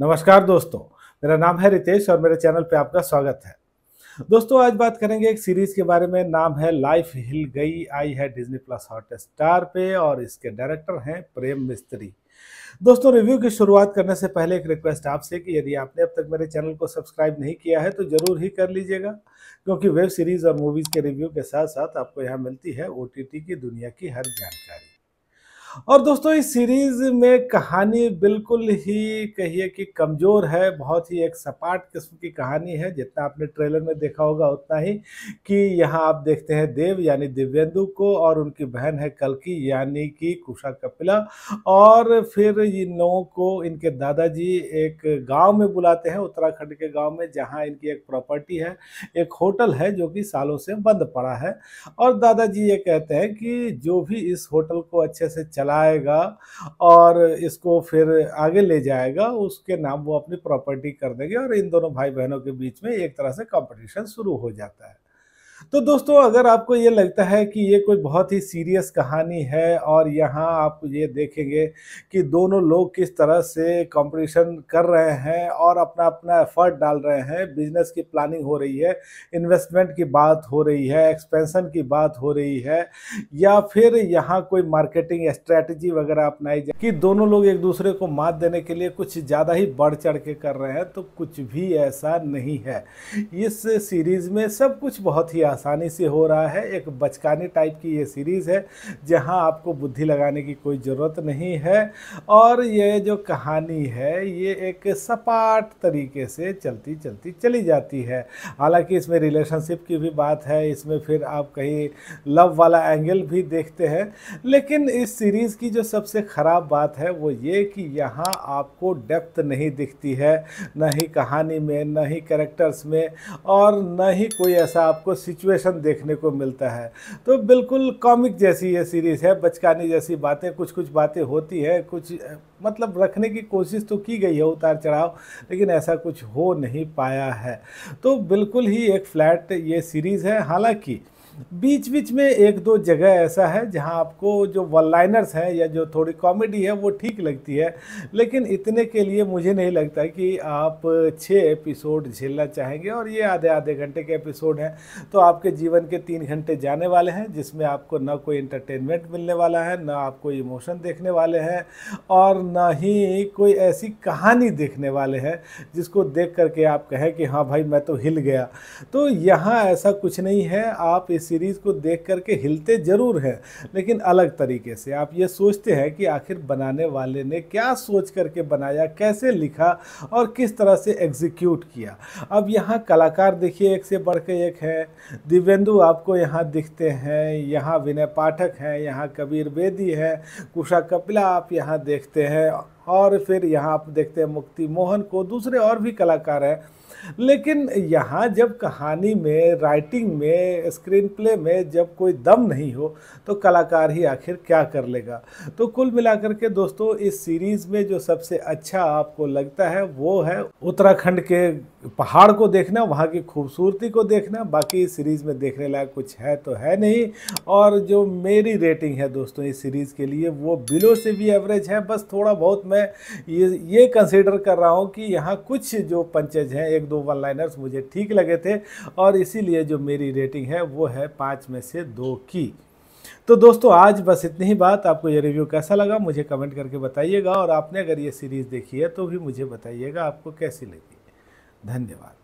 नमस्कार दोस्तों मेरा नाम है रितेश और मेरे चैनल पे आपका स्वागत है दोस्तों आज बात करेंगे एक सीरीज के बारे में नाम है लाइफ हिल गई आई है डिज्नी प्लस हॉट स्टार पे और इसके डायरेक्टर हैं प्रेम मिस्त्री दोस्तों रिव्यू की शुरुआत करने से पहले एक रिक्वेस्ट आपसे कि यदि आपने अब तक मेरे चैनल को सब्सक्राइब नहीं किया है तो ज़रूर ही कर लीजिएगा क्योंकि वेब सीरीज़ और मूवीज़ के रिव्यू के साथ साथ आपको यहाँ मिलती है ओ की दुनिया की हर जानकारी और दोस्तों इस सीरीज में कहानी बिल्कुल ही कहिए कि कमज़ोर है बहुत ही एक सपाट किस्म की कहानी है जितना आपने ट्रेलर में देखा होगा उतना ही कि यहाँ आप देखते हैं देव यानी दिव्यंदु को और उनकी बहन है कलकी यानी कि कुशा कपिला और फिर इन लोगों को इनके दादाजी एक गाँव में बुलाते हैं उत्तराखंड के गाँव में जहाँ इनकी एक प्रॉपर्टी है एक होटल है जो कि सालों से बंद पड़ा है और दादाजी ये कहते हैं कि जो भी इस होटल को अच्छे से चलाएगा और इसको फिर आगे ले जाएगा उसके नाम वो अपनी प्रॉपर्टी कर देंगे और इन दोनों भाई बहनों के बीच में एक तरह से कंपटीशन शुरू हो जाता है तो दोस्तों अगर आपको ये लगता है कि ये कोई बहुत ही सीरियस कहानी है और यहाँ आप ये देखेंगे कि दोनों लोग किस तरह से कंपटीशन कर रहे हैं और अपना अपना एफर्ट डाल रहे हैं बिजनेस की प्लानिंग हो रही है इन्वेस्टमेंट की बात हो रही है एक्सपेंशन की बात हो रही है या फिर यहाँ कोई मार्केटिंग स्ट्रैटेजी वगैरह अपनाई जाए कि दोनों लोग एक दूसरे को मात देने के लिए कुछ ज़्यादा ही बढ़ चढ़ के कर रहे हैं तो कुछ भी ऐसा नहीं है इस सीरीज़ में सब कुछ बहुत ही आसानी से हो रहा है एक बचकाने टाइप की ये सीरीज़ है जहां आपको बुद्धि लगाने की कोई ज़रूरत नहीं है और ये जो कहानी है ये एक सपाट तरीके से चलती चलती चली जाती है हालांकि इसमें रिलेशनशिप की भी बात है इसमें फिर आप कहीं लव वाला एंगल भी देखते हैं लेकिन इस सीरीज़ की जो सबसे ख़राब बात है वो ये कि यहाँ आपको डेप्थ नहीं दिखती है न ही कहानी में न ही करेक्टर्स में और न ही कोई ऐसा आपको सिचुएशन सिचुएशन देखने को मिलता है तो बिल्कुल कॉमिक जैसी ये सीरीज़ है बचकानी जैसी बातें कुछ कुछ बातें होती है कुछ मतलब रखने की कोशिश तो की गई है उतार चढ़ाव लेकिन ऐसा कुछ हो नहीं पाया है तो बिल्कुल ही एक फ्लैट ये सीरीज़ है हालांकि बीच बीच में एक दो जगह ऐसा है जहां आपको जो वन लाइनर्स हैं या जो थोड़ी कॉमेडी है वो ठीक लगती है लेकिन इतने के लिए मुझे नहीं लगता कि आप छः एपिसोड झेलना चाहेंगे और ये आधे आधे घंटे के एपिसोड हैं तो आपके जीवन के तीन घंटे जाने वाले हैं जिसमें आपको ना कोई इंटरटेनमेंट मिलने वाला है ना आपको इमोशन देखने वाले हैं और ना ही कोई ऐसी कहानी देखने वाले हैं जिसको देख करके आप कहें कि हाँ भाई मैं तो हिल गया तो यहाँ ऐसा कुछ नहीं है आप इस सीरीज़ को देख करके हिलते ज़रूर हैं लेकिन अलग तरीके से आप ये सोचते हैं कि आखिर बनाने वाले ने क्या सोच करके बनाया कैसे लिखा और किस तरह से एग्जीक्यूट किया अब यहाँ कलाकार देखिए एक से बढ़ के एक है दिव्यन्दु आपको यहाँ दिखते हैं यहाँ विनय पाठक हैं यहाँ कबीर बेदी है कुशा कपिला आप यहाँ देखते हैं और फिर यहाँ आप देखते हैं मुक्ति मोहन को दूसरे और भी कलाकार हैं लेकिन यहाँ जब कहानी में राइटिंग में स्क्रीन प्ले में जब कोई दम नहीं हो तो कलाकार ही आखिर क्या कर लेगा तो कुल मिलाकर के दोस्तों इस सीरीज़ में जो सबसे अच्छा आपको लगता है वो है उत्तराखंड के पहाड़ को देखना वहाँ की खूबसूरती को देखना बाकी इस सीरीज़ में देखने लायक कुछ है तो है नहीं और जो मेरी रेटिंग है दोस्तों इस सीरीज़ के लिए वो बिलो से भी एवरेज है बस थोड़ा बहुत मैं ये ये कंसिडर कर रहा हूँ कि यहाँ कुछ जो पंचेज हैं एक दो वन लाइनर्स मुझे ठीक लगे थे और इसीलिए जो मेरी रेटिंग है वो है पाँच में से दो की तो दोस्तों आज बस इतनी ही बात आपको ये रिव्यू कैसा लगा मुझे कमेंट करके बताइएगा और आपने अगर ये सीरीज़ देखी है तो भी मुझे बताइएगा आपको कैसी लगी धन्यवाद